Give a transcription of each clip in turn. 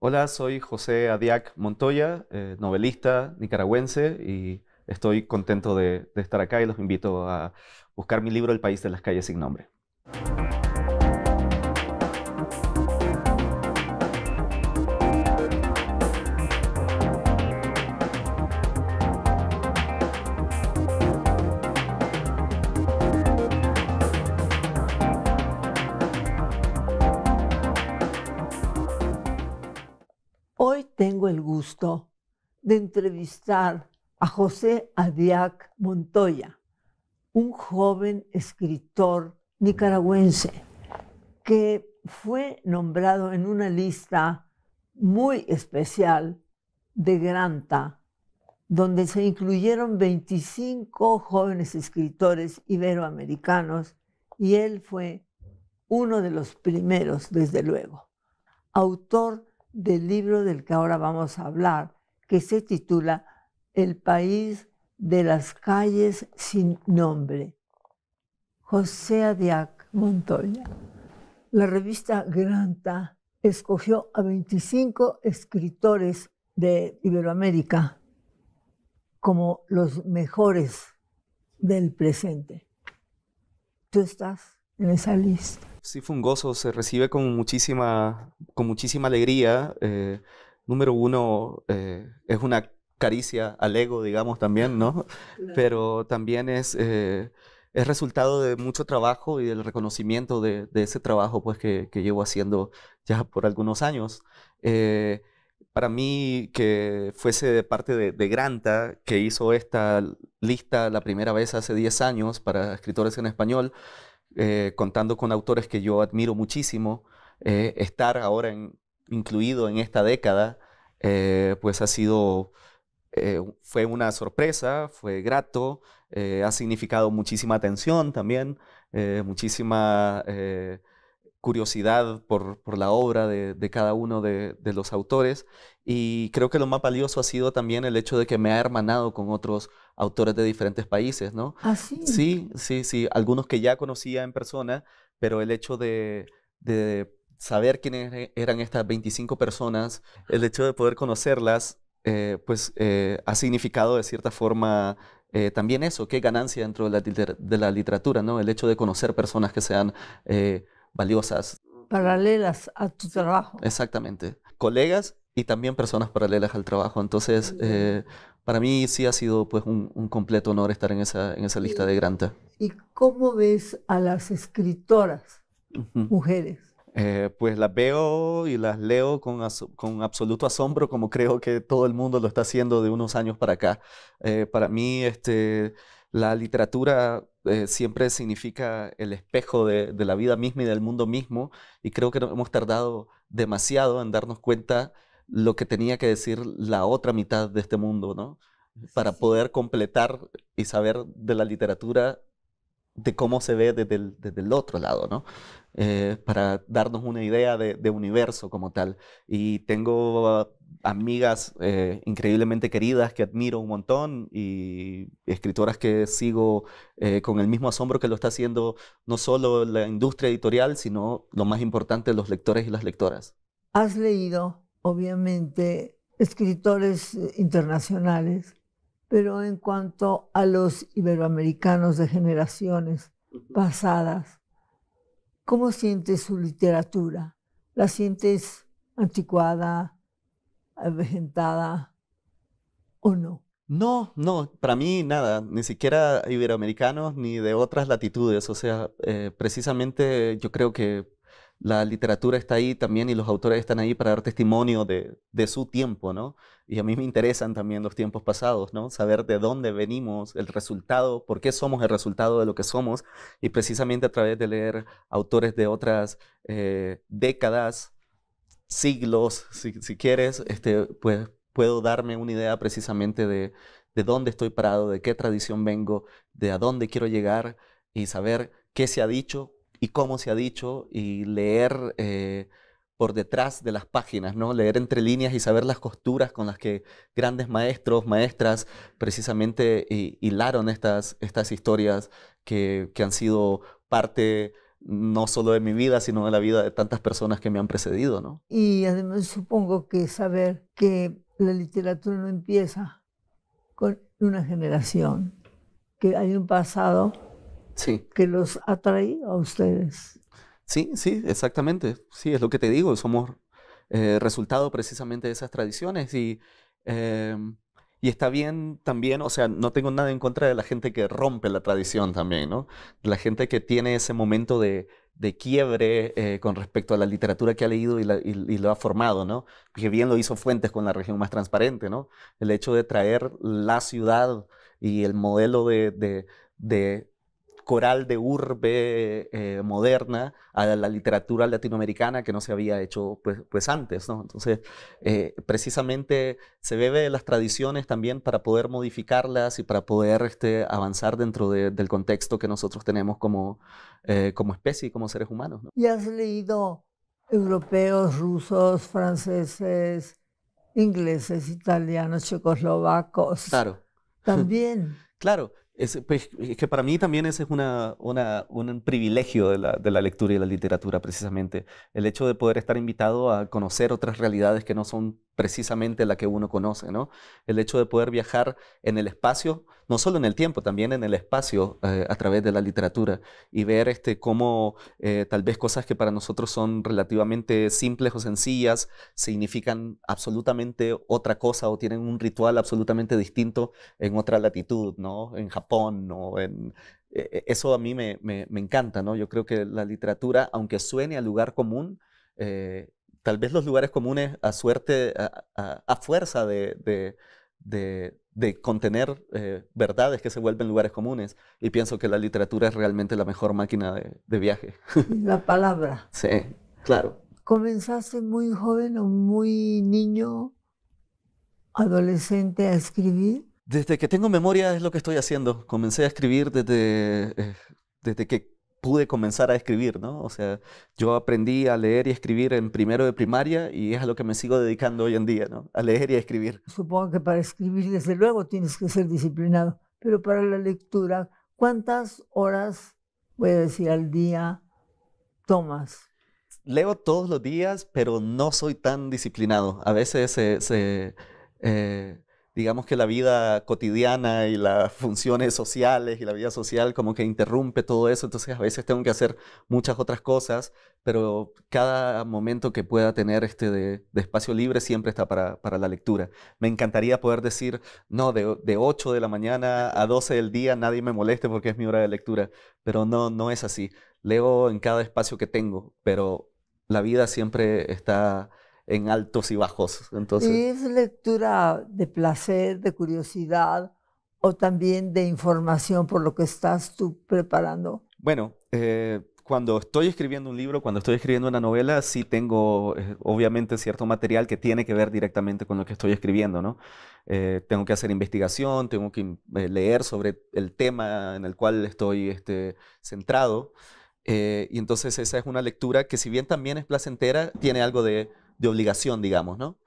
Hola, soy José Adiac Montoya, eh, novelista nicaragüense y estoy contento de, de estar acá y los invito a buscar mi libro El país de las calles sin nombre. de entrevistar a José Adiak Montoya, un joven escritor nicaragüense que fue nombrado en una lista muy especial de Granta, donde se incluyeron 25 jóvenes escritores iberoamericanos y él fue uno de los primeros, desde luego, autor del libro del que ahora vamos a hablar, que se titula El país de las calles sin nombre. José Adiac Montoya. La revista Granta escogió a 25 escritores de Iberoamérica como los mejores del presente. Tú estás en esa lista. Sí, fue un gozo, se recibe con muchísima, con muchísima alegría. Eh, número uno, eh, es una caricia al ego, digamos, también, ¿no? Pero también es, eh, es resultado de mucho trabajo y del reconocimiento de, ese trabajo pues, que, llevo haciendo ya por algunos años. Eh, para mí, que fuese de parte de, Granta, que hizo esta lista la primera vez hace 10 años para escritores en español, contando con autores que yo admiro muchísimo, estar ahora en incluido en esta década, eh, pues ha sido, eh, fue una sorpresa, fue grato, eh, ha significado muchísima atención también, muchísima curiosidad por, la obra de, cada uno de, los autores y creo que lo más valioso ha sido también el hecho de que me ha hermanado con otros autores de diferentes países, ¿no? ¿Ah, sí? Sí, sí, algunos que ya conocía en persona, pero el hecho de, de saber quiénes e-, eran estas 25 personas, el hecho de poder conocerlas, eh, pues eh, ha significado de cierta forma eh, también eso, qué ganancia dentro de la, literatura, ¿no? El hecho de conocer personas que sean valiosas. Paralelas a tu trabajo. Exactamente. Colegas y también personas paralelas al trabajo. Entonces, para mí sí ha sido pues, un, completo honor estar en esa, lista de Granta. ¿Y cómo ves a las escritoras mujeres? Eh, pues las veo y las leo con, absoluto asombro, como creo que todo el mundo lo está haciendo de unos años para acá. Eh, para mí, este, la literatura eh, siempre significa el espejo de, la vida misma y del mundo mismo, y creo que hemos tardado demasiado en darnos cuenta lo que tenía que decir la otra mitad de este mundo, ¿no? Para poder completar y saber de la literatura de cómo se ve desde el, desde el otro lado, ¿no? Eh, para darnos una idea de, universo como tal. Y tengo ah, amigas eh, increíblemente queridas que admiro un montón y escritoras que sigo eh, con el mismo asombro que lo está haciendo no solo la industria editorial, sino lo más importante, los lectores y las lectoras. Has leído, obviamente, escritores internacionales pero en cuanto a los iberoamericanos de generaciones pasadas, ¿cómo sientes su literatura? ¿La sientes anticuada, avejentada o no? No, no, para mí nada, ni siquiera iberoamericanos ni de otras latitudes. O sea, eh, precisamente yo creo que la literatura está ahí también y los autores están ahí para dar testimonio de, su tiempo, ¿no? Y a mí me interesan también los tiempos pasados, ¿no? Saber de dónde venimos, el resultado, por qué somos el resultado de lo que somos y precisamente a través de leer autores de otras eh, décadas, siglos, si, quieres, este, pues puedo darme una idea precisamente de, de dónde estoy parado, de qué tradición vengo, de a dónde quiero llegar y saber qué se ha dicho, y cómo se ha dicho y leer eh, por detrás de las páginas, ¿no? Leer entre líneas y saber las costuras con las que grandes maestros, maestras, precisamente hilaron estas, estas historias que, que han sido parte no solo de mi vida, sino de la vida de tantas personas que me han precedido, ¿no? Y además supongo que saber que la literatura no empieza con una generación, que hay un pasado que los traído a ustedes. Sí, sí, exactamente. Sí, es lo que te digo. Somos eh, resultado precisamente de esas tradiciones y, em, y está bien también, o sea, no tengo nada en contra de la gente que rompe la tradición también, ¿no? La gente que tiene ese momento de, quiebre eh, con respecto a la literatura que ha leído y, lo ha formado, ¿no? Que bien lo hizo Fuentes con la región más transparente, ¿no? El hecho de traer la ciudad y el modelo de coral de urbe eh, moderna a la literatura latinoamericana que no se había hecho pues, pues antes. ¿no? Entonces, eh, precisamente se bebe de las tradiciones también para poder modificarlas y para poder este, avanzar dentro del contexto que nosotros tenemos como, eh, como especie y como seres humanos. ¿Y has leído europeos, rusos, franceses, ingleses, italianos, checoslovacos? Claro. También. claro. Pues, es, que para mí también ese es un privilegio de la, de la, lectura y la literatura, precisamente. El hecho de poder estar invitado a conocer otras realidades que no son precisamente la que uno conoce, ¿no? El hecho de poder viajar en el espacio, no solo en el tiempo, también en el espacio eh, a través de la literatura y ver este, cómo eh, tal vez cosas que para nosotros son relativamente simples o sencillas significan absolutamente otra cosa o tienen un ritual absolutamente distinto en otra latitud, ¿no? En Japón o en, e, e, eso a mí me, encanta, ¿no? Yo creo que la literatura, aunque suene al lugar común, eh, tal vez los lugares comunes a suerte, a, a, a fuerza de, de, de, contener eh, verdades que se vuelven lugares comunes. Y pienso que la literatura es realmente la mejor máquina de, de viaje. La palabra. sí, claro. ¿Comenzaste muy joven o muy niño, adolescente, a escribir? Desde que tengo memoria es lo que estoy haciendo. Comencé a escribir desde, eh, desde que pude comenzar a escribir, ¿no? O sea, yo aprendí a leer y escribir en primero de primaria y es a lo que me sigo dedicando hoy en día, ¿no? A leer y a escribir. Supongo que para escribir, desde luego, tienes que ser disciplinado, pero para la lectura, ¿cuántas horas, voy a decir, al día tomas? Leo todos los días, pero no soy tan disciplinado. A veces se... Eh, digamos que la vida cotidiana y las funciones sociales y la vida social como que interrumpe todo eso, entonces a veces tengo que hacer muchas otras cosas, pero cada momento que pueda tener este de, espacio libre siempre está para, la lectura. Me encantaría poder decir, no, de, de, 8 de la mañana a 12 del día nadie me moleste porque es mi hora de lectura, pero no, no es así. Leo en cada espacio que tengo, pero la vida siempre está en altos y bajos. Entonces, es lectura de placer, de curiosidad o también de información por lo que estás tú preparando. Bueno, eh, cuando estoy escribiendo un libro, cuando estoy escribiendo una novela, sí tengo eh, obviamente cierto material que tiene que ver directamente con lo que estoy escribiendo, ¿no? Eh, tengo que hacer investigación, tengo que leer sobre el tema en el cual estoy este, centrado. y entonces esa es una lectura que si bien también es placentera, tiene algo de de obligación, digamos, ¿no?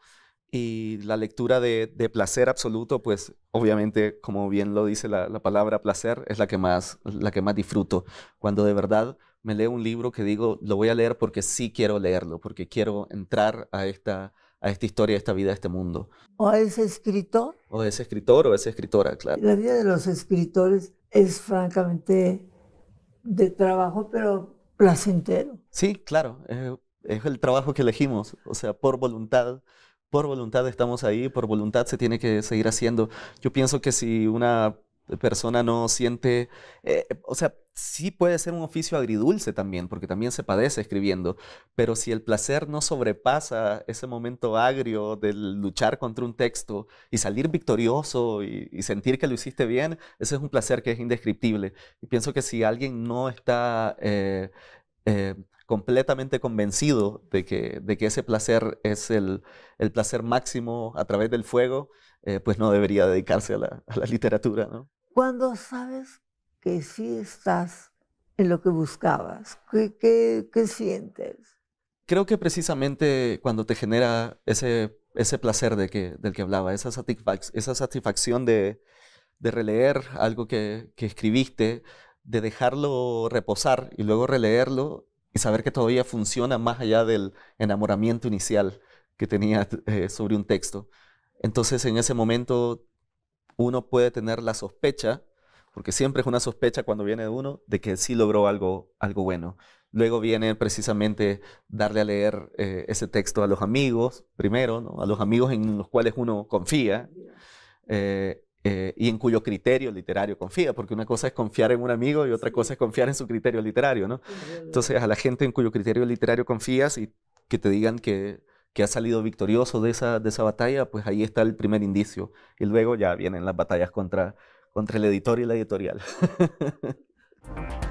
Y la lectura de, placer absoluto, pues obviamente, como bien lo dice la, palabra placer, es la que, más, la que más disfruto. Cuando de verdad me leo un libro que digo, lo voy a leer porque sí quiero leerlo, porque quiero entrar a esta, a esta historia, a esta vida, a este mundo. O a ese escritor. O a ese escritor o a esa escritora, claro. La vida de los escritores es francamente de trabajo, pero placentero. Sí, claro. Eh, es el trabajo que elegimos, o sea, por voluntad, por voluntad estamos ahí, por voluntad se tiene que seguir haciendo. Yo pienso que si una persona no siente, eh, o sea, sí puede ser un oficio agridulce también, porque también se padece escribiendo, pero si el placer no sobrepasa ese momento agrio del luchar contra un texto y salir victorioso y, sentir que lo hiciste bien, ese es un placer que es indescriptible. Y pienso que si alguien no está... Eh, eh, completamente convencido de que, de que ese placer es el, placer máximo a través del fuego, eh, pues no debería dedicarse a la, literatura. ¿no? Cuando sabes que sí estás en lo que buscabas, ¿qué, qué, qué sientes? Creo que precisamente cuando te genera ese, ese placer de que, del que hablaba, esa, esa satisfacción de, releer algo que, que, escribiste, de dejarlo reposar y luego releerlo y saber que todavía funciona más allá del enamoramiento inicial que tenía eh, sobre un texto. Entonces en ese momento uno puede tener la sospecha, porque siempre es una sospecha cuando viene de uno, de que sí logró algo, algo bueno. Luego viene precisamente darle a leer eh, ese texto a los amigos, primero, ¿no? a los amigos en los cuales uno confía. Eh, eh, y en cuyo criterio literario confía, porque una cosa es confiar en un amigo y otra cosa es confiar en su criterio literario, ¿no? Entonces, a la gente en cuyo criterio literario confías y que te digan que, que has salido victorioso de esa, de esa batalla, pues ahí está el primer indicio. Y luego ya vienen las batallas contra, contra el editor y la editorial.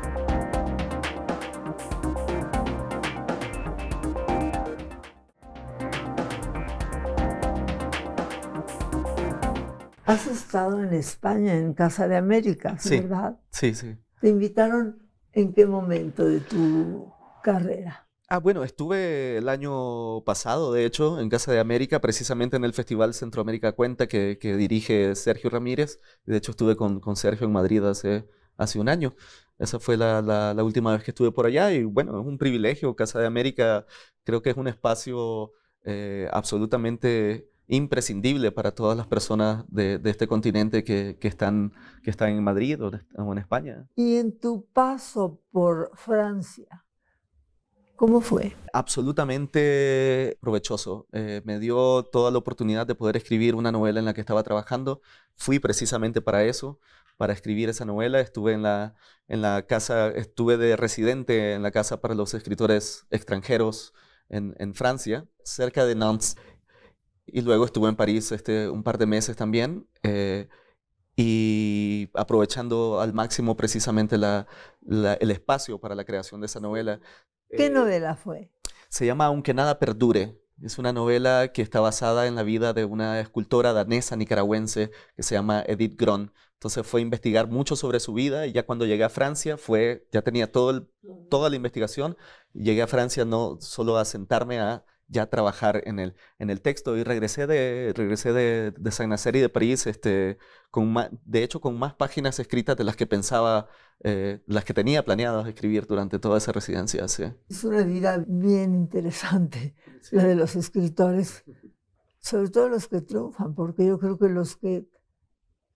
Has estado en España, en Casa de América, ¿verdad? Sí, sí. ¿Te invitaron en qué momento de tu carrera? Ah, bueno, estuve el año pasado, de hecho, en Casa de América, precisamente en el Festival Centroamérica Cuenta que, dirige Sergio Ramírez. De hecho, estuve con, Sergio en Madrid hace, hace un año. Esa fue la, última vez que estuve por allá y bueno, es un privilegio. Casa de América creo que es un espacio eh, absolutamente imprescindible para todas las personas de, este continente que, están, que están en Madrid o, en España. ¿Y en tu paso por Francia? ¿Cómo fue? Absolutamente provechoso. Eh, me dio toda la oportunidad de poder escribir una novela en la que estaba trabajando. Fui precisamente para eso, para escribir esa novela. Estuve en la, en la casa, estuve de residente en la casa para los escritores extranjeros en, en Francia, cerca de Nantes. Y luego estuve en París este, un par de meses también. Eh, y aprovechando al máximo precisamente el espacio para la creación de esa novela. ¿Qué eh, novela fue? Se llama Aunque nada perdure. Es una novela que está basada en la vida de una escultora danesa nicaragüense que se llama Edith Gron. Entonces fue a investigar mucho sobre su vida y ya cuando llegué a Francia fue, ya tenía toda la investigación. Llegué a Francia no solo a sentarme a ya trabajar en el, en el texto. Y regresé de, regresé de, de San Nacer y de París, este, con de hecho, con más páginas escritas de las que pensaba, eh, las que tenía planeadas escribir durante toda esa residencia. Es una vida bien interesante, la de los escritores, sobre todo los que triunfan, porque yo creo que los que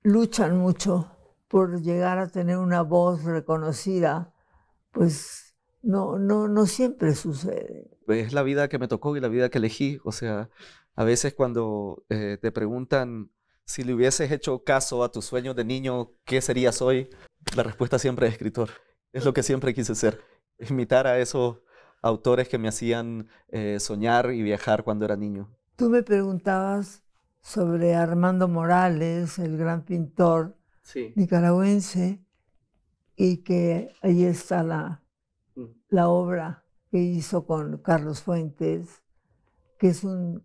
luchan mucho por llegar a tener una voz reconocida, pues no, no, no siempre sucede. Es la vida que me tocó y la vida que elegí. O sea, a veces cuando eh, te preguntan si le hubieses hecho caso a tus sueños de niño, ¿qué serías hoy? La respuesta siempre es escritor. Es lo que siempre quise ser. Imitar a esos autores que me hacían eh, soñar y viajar cuando era niño. Tú me preguntabas sobre Armando Morales, el gran pintor nicaragüense, y que ahí está la, la obra que hizo con Carlos Fuentes, que es un,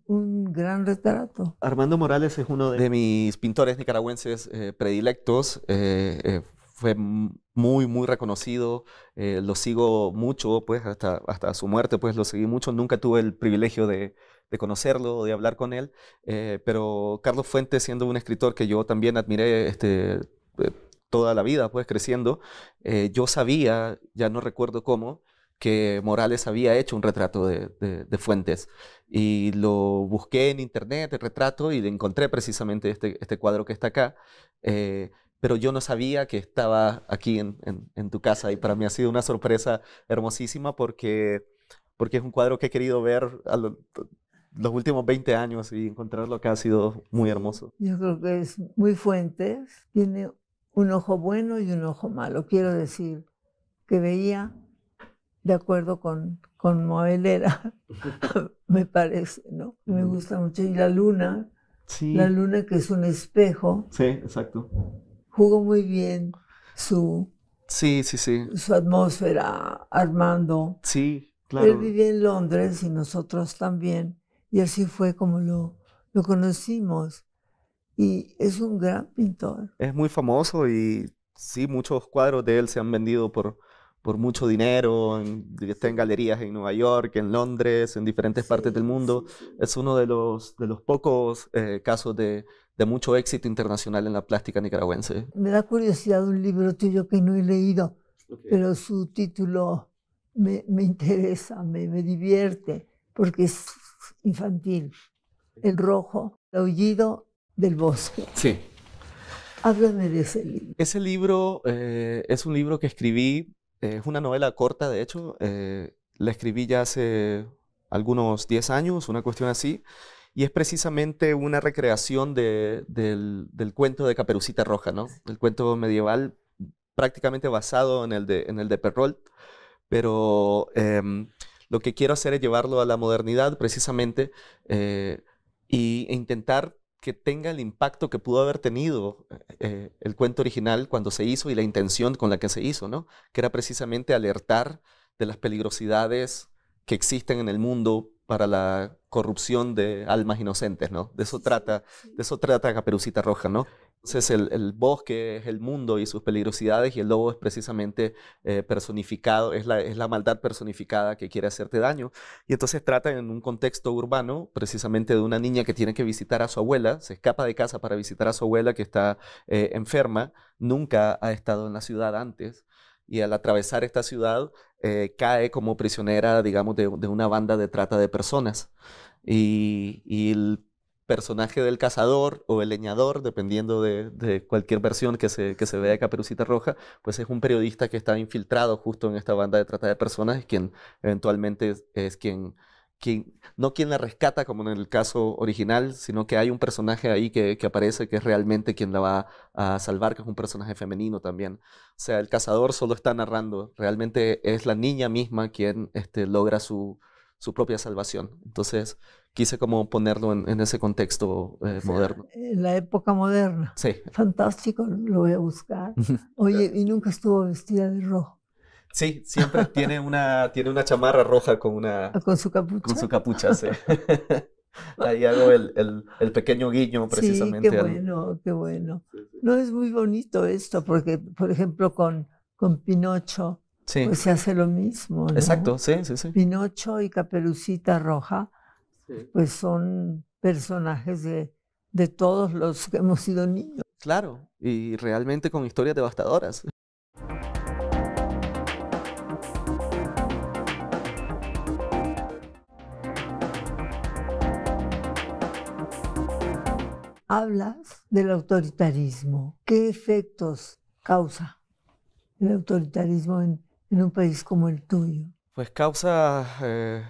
gran retrato. Armando Morales es uno de, mis pintores nicaragüenses eh, predilectos. Eh, eh, fue muy, muy reconocido. lo sigo mucho, pues hasta, hasta su muerte, pues lo seguí mucho. Nunca tuve el privilegio de, de conocerlo, de hablar con él. pero Carlos Fuentes, siendo un escritor que yo también admiré este, toda la vida, pues creciendo, yo sabía, ya no recuerdo cómo, que Morales había hecho un retrato de, de, Fuentes. Y lo busqué en internet, el retrato, y encontré precisamente este, este cuadro que está acá. Eh, pero yo no sabía que estaba aquí en, en, tu casa y para mí ha sido una sorpresa hermosísima porque, porque es un cuadro que he querido ver los últimos 20 años y encontrarlo acá ha sido muy hermoso. Yo creo que es muy Fuentes, tiene un ojo bueno y un ojo malo. Quiero decir que veía de acuerdo con, con me parece, ¿no? Me gusta mucho. Y la luna, la luna que es un espejo. Sí, exacto. Jugó muy bien su, sí, sí, sí. su atmósfera, Armando. Sí, claro. Él vivía en Londres y nosotros también. Y así fue como lo, lo conocimos. Y es un gran pintor. Es muy famoso y sí, muchos cuadros de él se han vendido por por mucho dinero, en, en galerías en Nueva York, en Londres, en diferentes partes del mundo. Es uno de los, de los pocos eh, casos de, de, mucho éxito internacional en la plástica nicaragüense. Me da curiosidad un libro tuyo que no he leído, pero su título me, me interesa, me, me, divierte, porque es infantil. El rojo, el aullido del bosque. Sí. Háblame de ese libro. Ese libro eh, es un libro que escribí eh, es una novela corta, de hecho. Eh, la escribí ya hace algunos 10 años, una cuestión así. Y es precisamente una recreación del, cuento de Caperucita Roja, ¿no? El cuento medieval prácticamente basado en el de, en Perrault. Pero em, lo que quiero hacer es llevarlo a la modernidad precisamente e intentar que tenga el impacto que pudo haber tenido eh, eh, el cuento original cuando se hizo y la intención con la que se hizo, ¿no? Que era precisamente alertar de las peligrosidades que existen en el mundo para la corrupción de almas inocentes, ¿no? De eso trata, de eso trata Caperucita Roja, ¿no? Entonces el, bosque es el mundo y sus peligrosidades y el lobo es precisamente eh, personificado, es la, es la, maldad personificada que quiere hacerte daño. Y entonces trata en un contexto urbano precisamente de una niña que tiene que visitar a su abuela, se escapa de casa para visitar a su abuela que está eh, enferma, nunca ha estado en la ciudad antes y al atravesar esta ciudad eh, cae como prisionera, digamos, de, una banda de trata de personas. Y, y personaje del cazador o el leñador, dependiendo de, cualquier versión que se, se vea de Caperucita Roja, pues es un periodista que está infiltrado justo en esta banda de trata de personas, quien eventualmente es, quien, quien, no quien la rescata como en el caso original, sino que hay un personaje ahí que, que, aparece que es realmente quien la va a salvar, que es un personaje femenino también. O sea, el cazador solo está narrando, realmente es la niña misma quien este, logra su, su propia salvación. Entonces, quise como ponerlo en, ese contexto eh, moderno. En eh, la época moderna. Sí. Fantástico, lo voy a buscar. Oye, y nunca estuvo vestida de rojo. Sí, siempre tiene una, tiene una chamarra roja con una... Ah, con su capucha. Con su capucha, sí. Ahí hago el, el, pequeño guiño precisamente. Sí, qué bueno, qué bueno. No es muy bonito esto, porque, por ejemplo, con, con Pinocho, pues se hace lo mismo. ¿no? Exacto, sí, sí, sí. Pinocho y Caperucita Roja, pues son personajes de, de todos los que hemos sido niños. Claro, y realmente con historias devastadoras. Hablas del autoritarismo. ¿Qué efectos causa el autoritarismo en, en un país como el tuyo? Pues causa, eh,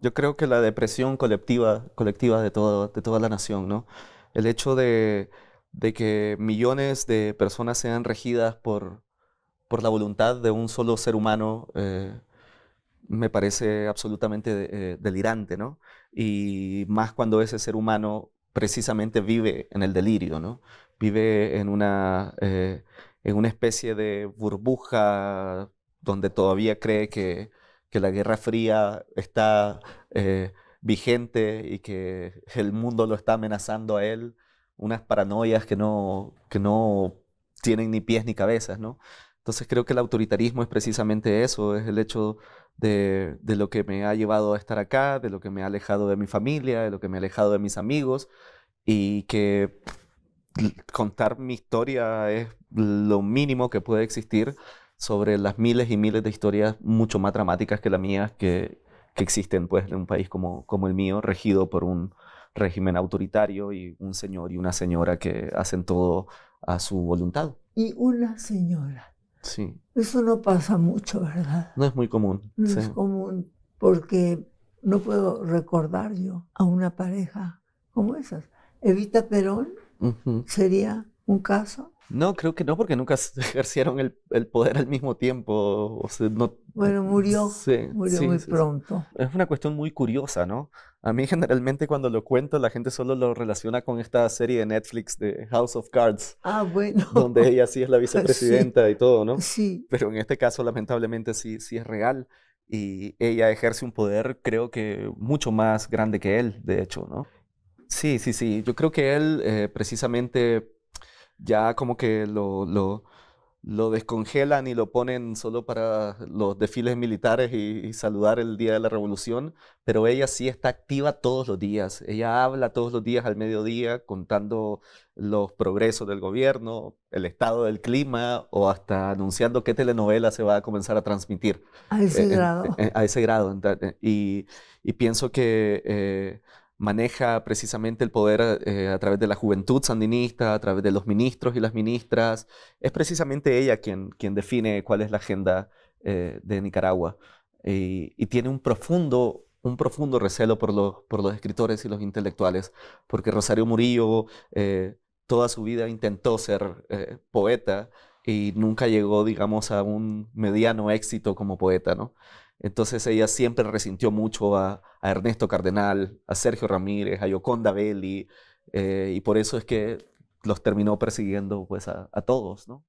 yo creo que la depresión colectiva, colectiva de, todo, de toda la nación, ¿no? El hecho de, de que millones de personas sean regidas por, por la voluntad de un solo ser humano eh, me parece absolutamente eh, delirante, ¿no? Y más cuando ese ser humano precisamente vive en el delirio, ¿no? Vive en una, en una especie de burbuja donde todavía cree que, la Guerra Fría está eh, vigente y que el mundo lo está amenazando a él, unas paranoias que no, que no tienen ni pies ni cabezas, ¿no? Entonces creo que el autoritarismo es precisamente eso, es el hecho de, de, lo que me ha llevado a estar acá, de lo que me ha alejado de mi familia, de lo que me ha alejado de mis amigos y que contar mi historia es lo mínimo que puede existir sobre las miles y miles de historias mucho más dramáticas que la mía que, existen pues, en un país como, como el mío, regido por un régimen autoritario y un señor y una señora que hacen todo a su voluntad. Y una señora. Sí. Eso no pasa mucho, ¿verdad? No es muy común. No es común porque no puedo recordar yo a una pareja como esas. Evita Perón sería un caso no, creo que no, porque nunca ejercieron el, el poder al mismo tiempo. no, eh, bueno, murió, murió muy pronto. Es una cuestión muy curiosa, ¿no? A mí generalmente cuando lo cuento la gente solo lo relaciona con esta serie de Netflix de House of Cards. Ah, bueno. Donde ella sí es la ah, vicepresidenta y todo, ¿no? Sí. Pero en este caso lamentablemente sí, sí es real y ella ejerce un poder creo que mucho más grande que él, de hecho, ¿no? Sí, sí, sí. Yo creo que él eh, precisamente ya como que lo, lo, descongelan y lo ponen solo para los desfiles militares y, saludar el Día de la Revolución, pero ella sí está activa todos los días. Ella habla todos los días al mediodía contando los progresos del gobierno, el estado del clima o hasta anunciando qué telenovela se va a comenzar a transmitir. A ese eh, grado. Eh, a ese grado. Eh, y, pienso que maneja precisamente el poder eh, a través de la juventud sandinista, a través de los ministros y las ministras. Es precisamente ella quien, quien define cuál es la agenda eh, de Nicaragua y, tiene un profundo, un profundo recelo por los, por los escritores y los intelectuales, porque Rosario Murillo eh, toda su vida intentó ser poeta y nunca llegó, digamos, a un mediano éxito como poeta, ¿no? Entonces ella siempre resintió mucho a, Ernesto Cardenal, a Sergio Ramírez, a Yoconda Belli, eh, y por eso es que los terminó persiguiendo pues a, todos, ¿no?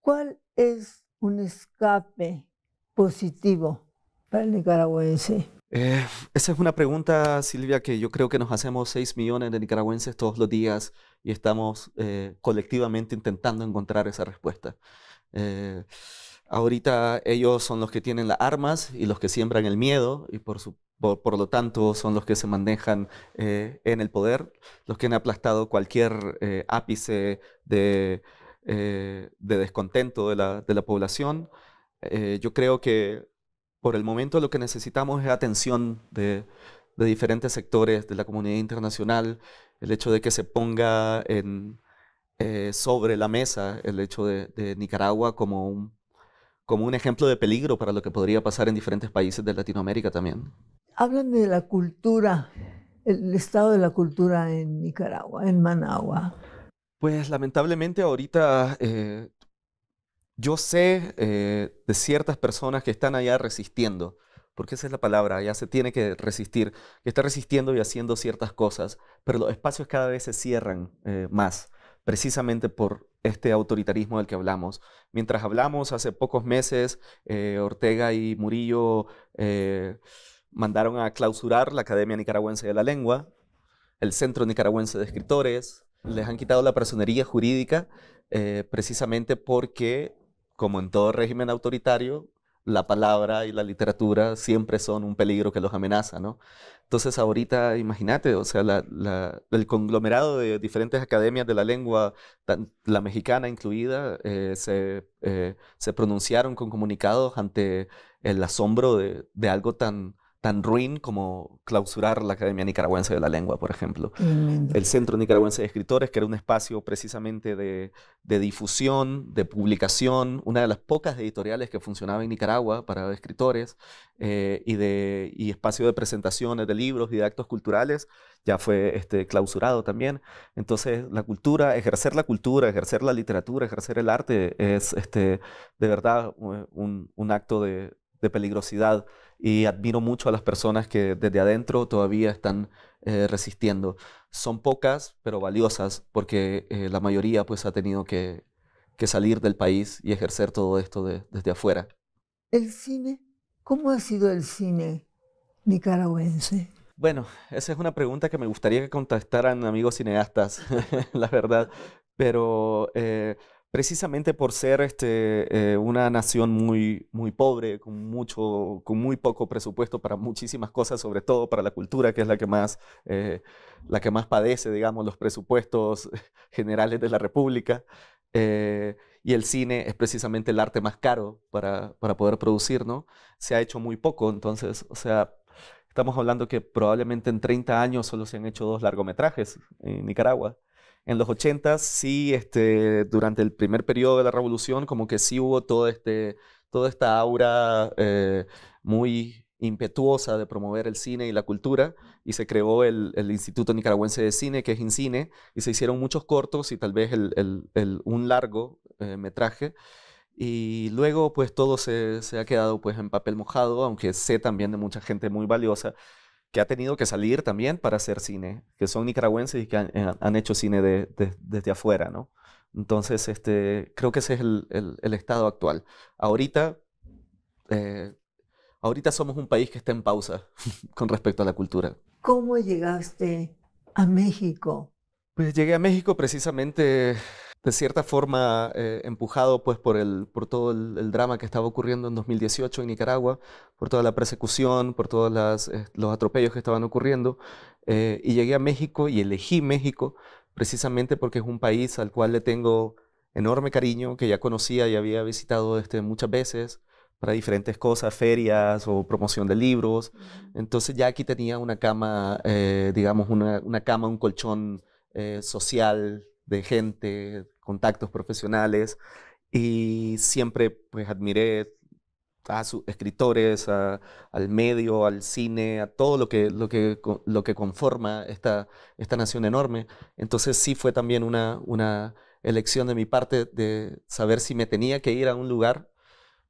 ¿Cuál es un escape positivo para el nicaragüense? Eh, esa es una pregunta, Silvia, que yo creo que nos hacemos 6 millones de nicaragüenses todos los días y estamos eh, colectivamente intentando encontrar esa respuesta. Ahorita ellos son los que tienen las armas y los que siembran el miedo y por, su, por, lo tanto son los que se manejan eh, en el poder, los que han aplastado cualquier eh, ápice de, eh, de, descontento de la, de la población. yo creo que por el momento lo que necesitamos es atención de, de diferentes sectores de la comunidad internacional, el hecho de que se ponga en, sobre la mesa el hecho de Nicaragua como un como un ejemplo de peligro para lo que podría pasar en diferentes países de Latinoamérica también. Hablan de la cultura, el estado de la cultura en Nicaragua, en Managua. Pues lamentablemente ahorita eh, yo sé eh, de ciertas personas que están allá resistiendo, porque esa es la palabra, allá se tiene que resistir, que está resistiendo y haciendo ciertas cosas, pero los espacios cada vez se cierran eh, más precisamente por este autoritarismo del que hablamos. Mientras hablamos hace pocos meses, eh, Ortega y Murillo eh, mandaron a clausurar la Academia Nicaragüense de la Lengua, el Centro Nicaragüense de Escritores, les han quitado la personería jurídica eh, precisamente porque, como en todo régimen autoritario, la palabra y la literatura siempre son un peligro que los amenaza, ¿no? Entonces ahorita, imagínate, o sea, el conglomerado de diferentes academias de la lengua, la mexicana incluida, eh, eh, se, pronunciaron con comunicados ante el asombro de, de algo tan, tan ruin como clausurar la Academia Nicaragüense de la Lengua, por ejemplo. El Centro Nicaragüense de Escritores, que era un espacio precisamente de, difusión, de publicación, una de las pocas editoriales que funcionaba en Nicaragua para escritores, eh, y, de, espacio de presentaciones de libros y de actos culturales, ya fue este, clausurado también. Entonces, la cultura, ejercer la cultura, ejercer la literatura, ejercer el arte, es este, de verdad eh, un, acto de, de peligrosidad y admiro mucho a las personas que desde adentro todavía están eh, resistiendo. Son pocas, pero valiosas, porque eh, la mayoría pues ha tenido que, salir del país y ejercer todo esto desde afuera. El cine, ¿cómo ha sido el cine nicaragüense? Bueno, esa es una pregunta que me gustaría que contestaran amigos cineastas, la verdad. Pero eh, precisamente por ser este, eh, una nación muy, muy pobre, con, mucho, con muy poco presupuesto para muchísimas cosas, sobre todo para la cultura, que es la que más, eh, la que más padece, digamos, los presupuestos generales de la República. Eh, y el cine es precisamente el arte más caro para, poder producir, ¿no? Se ha hecho muy poco, entonces, o sea, estamos hablando que probablemente en 30 años solo se han hecho dos largometrajes en Nicaragua en los 80 sí, este, durante el primer periodo de la revolución, como que sí hubo todo este, toda esta aura eh, muy impetuosa de promover el cine y la cultura y se creó el, Instituto Nicaragüense de Cine, que es INCINE, y se hicieron muchos cortos y tal vez un largo eh, metraje. Y luego pues todo se, ha quedado pues en papel mojado, aunque sé también de mucha gente muy valiosa que ha tenido que salir también para hacer cine, que son nicaragüenses y que han, eh, hecho cine desde afuera, ¿no? Entonces, este, creo que ese es el, estado actual. Ahorita, eh, ahorita somos un país que está en pausa con respecto a la cultura. ¿Cómo llegaste a México? Pues llegué a México precisamente de cierta forma eh, empujado pues por, todo el, drama que estaba ocurriendo en 2018 en Nicaragua, por toda la persecución, por todos eh, los atropellos que estaban ocurriendo, eh, y llegué a México y elegí México precisamente porque es un país al cual le tengo enorme cariño, que ya conocía y había visitado este, muchas veces para diferentes cosas, ferias o promoción de libros. Entonces ya aquí tenía una cama, digamos, una, una cama, un colchón social de gente, contactos profesionales y siempre pues admiré a sus escritores, al medio, al cine, a todo lo que, lo que, lo que conforma esta, esta nación enorme. Entonces sí fue también una, una elección de mi parte de saber si me tenía que ir a un lugar,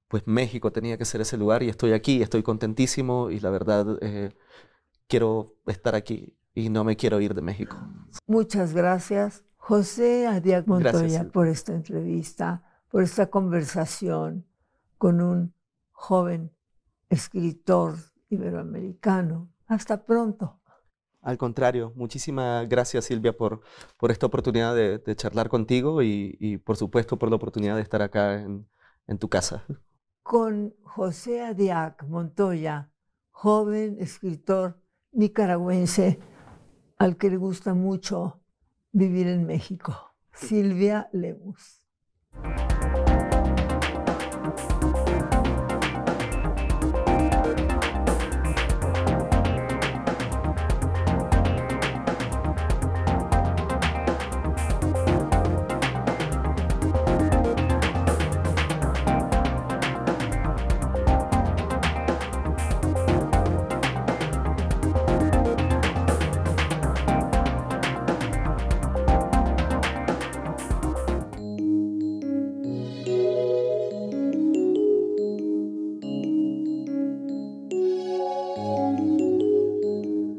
pues México tenía que ser ese lugar y estoy aquí, estoy contentísimo y la verdad eh, quiero estar aquí y no me quiero ir de México. Muchas gracias. José Adiak Montoya por esta entrevista, por esta conversación con un joven escritor iberoamericano. Hasta pronto. Al contrario, muchísimas gracias Silvia por, por esta oportunidad de, charlar contigo y, por supuesto por la oportunidad de estar acá en, en tu casa. Con José Adiac Montoya, joven escritor nicaragüense al que le gusta mucho vivir en México. Silvia Lemus.